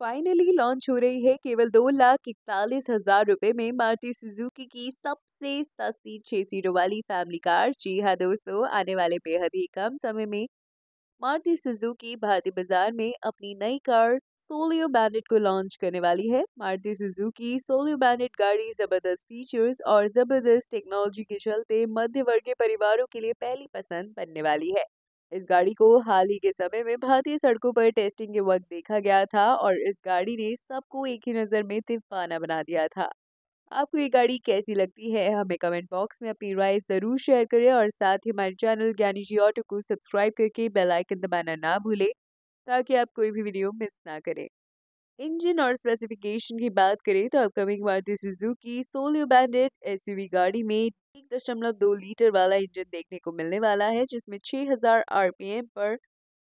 finally launch हो रही है केवल दो लाख इकतालीस हजार रुपए में मारुति सुजुकी की सबसे सस्ती छह सीटों वाली फैमिली कार जी हाँ दोस्तों आने वाले बेहद ही कम समय में मारुति सुजुकी भारतीय बाजार में अपनी नई कार सोलियो बैंडेड को लॉन्च करने वाली है मारुति सुजुकी सोलियो बैंडेड गाड़ी जबरदस्त फीचर्स और जबरदस्त टेक्नोलॉजी के चलते मध्य वर्गीय परिवारों के लिए पहली पसंद बनने वाली है इस गाड़ी को हाल ही के समय में भारतीय सड़कों पर टेस्टिंग के वक्त देखा गया था और इस गाड़ी ने सबको एक ही नज़र में तिफाना बना दिया था आपको ये गाड़ी कैसी लगती है हमें कमेंट बॉक्स में अपनी राय ज़रूर शेयर करें और साथ ही हमारे चैनल ज्ञानी जी ऑटो को सब्सक्राइब करके बेल आइकन दबाना ना भूलें ताकि आप कोई भी वीडियो मिस ना करें इंजन और स्पेसिफिकेशन की बात करें तो अपकमिंग मारुति सुजुकी सोलियो बैंडेड एसयूवी गाड़ी में दशमलव दो लीटर वाला इंजन देखने को मिलने वाला है जिसमें 6000 आरपीएम पर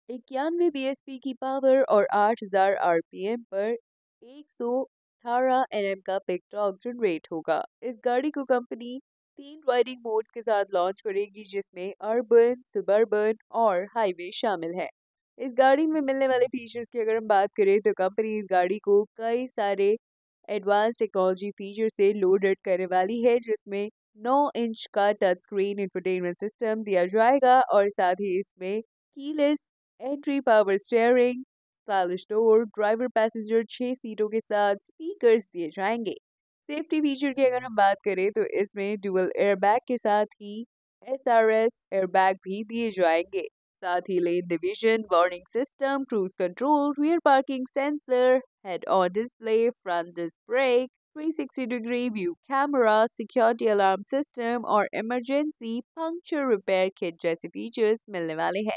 इक्यानवे बीएसपी की पावर और 8000 आरपीएम पर एक सौ अठारह एनएम का पिक टॉक जनरेट होगा इस गाड़ी को कंपनी तीन राइडिंग मोड्स के साथ लॉन्च करेगी जिसमें अर्बन सुबर्बन और हाईवे शामिल है इस गाड़ी में मिलने वाले फीचर्स की अगर हम बात करें तो कंपनी इस गाड़ी को कई सारे एडवांस टेक्नोलॉजी फीचर से लोडेड करने वाली है जिसमें नौ इंच का टच स्क्रीन इंटरटेनमेंट सिस्टम दिया जाएगा और साथ ही इसमें keyless entry power steering stylish door driver passenger छः सीटों के साथ स्पीकर्स दिए जाएंगे सेफ्टी फीचर की अगर हम बात करें तो इसमें डुअल एयरबैग के साथ ही एस आर एस एयरबैग भी दिए जाएंगे साथ ही lane division warning system cruise control rear parking sensor head on display front disc brake 360 degree view camera, security alarm system और इमरजेंसी पंक्चर रिपेयर kit जैसे features मिलने वाले हैं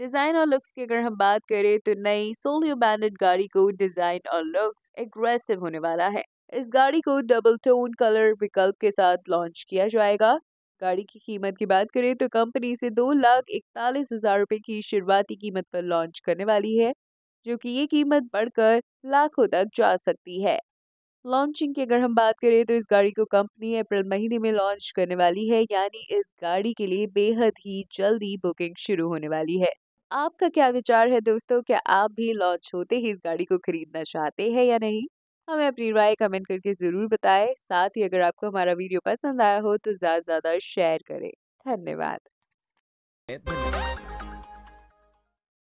डिज़ाइन और लुक्स की अगर हम बात करें तो नई सोलियो बैंडेड गाड़ी को डिज़ाइन और लुक्स एग्रेसिव होने वाला है इस गाड़ी को डबल टोन कलर विकल्प के साथ लॉन्च किया जाएगा गाड़ी की कीमत की बात करें तो कंपनी से दो लाख इकतालीस हजार रुपए की शुरुआती कीमत पर लॉन्च करने वाली है जो कि ये कीमत बढ़कर लाखों तक जा सकती है लॉन्चिंग की अगर हम बात करें तो इस गाड़ी को कंपनी अप्रैल महीने में लॉन्च करने वाली है यानी इस गाड़ी के लिए बेहद ही जल्दी बुकिंग शुरू होने वाली है आपका क्या विचार है दोस्तों क्या आप भी लॉन्च होते ही इस गाड़ी को खरीदना चाहते हैं या नहीं हमें अपनी राय कमेंट करके ज़रूर बताएं साथ ही अगर आपको हमारा वीडियो पसंद आया हो तो ज़्यादा से ज़्यादा शेयर करें धन्यवाद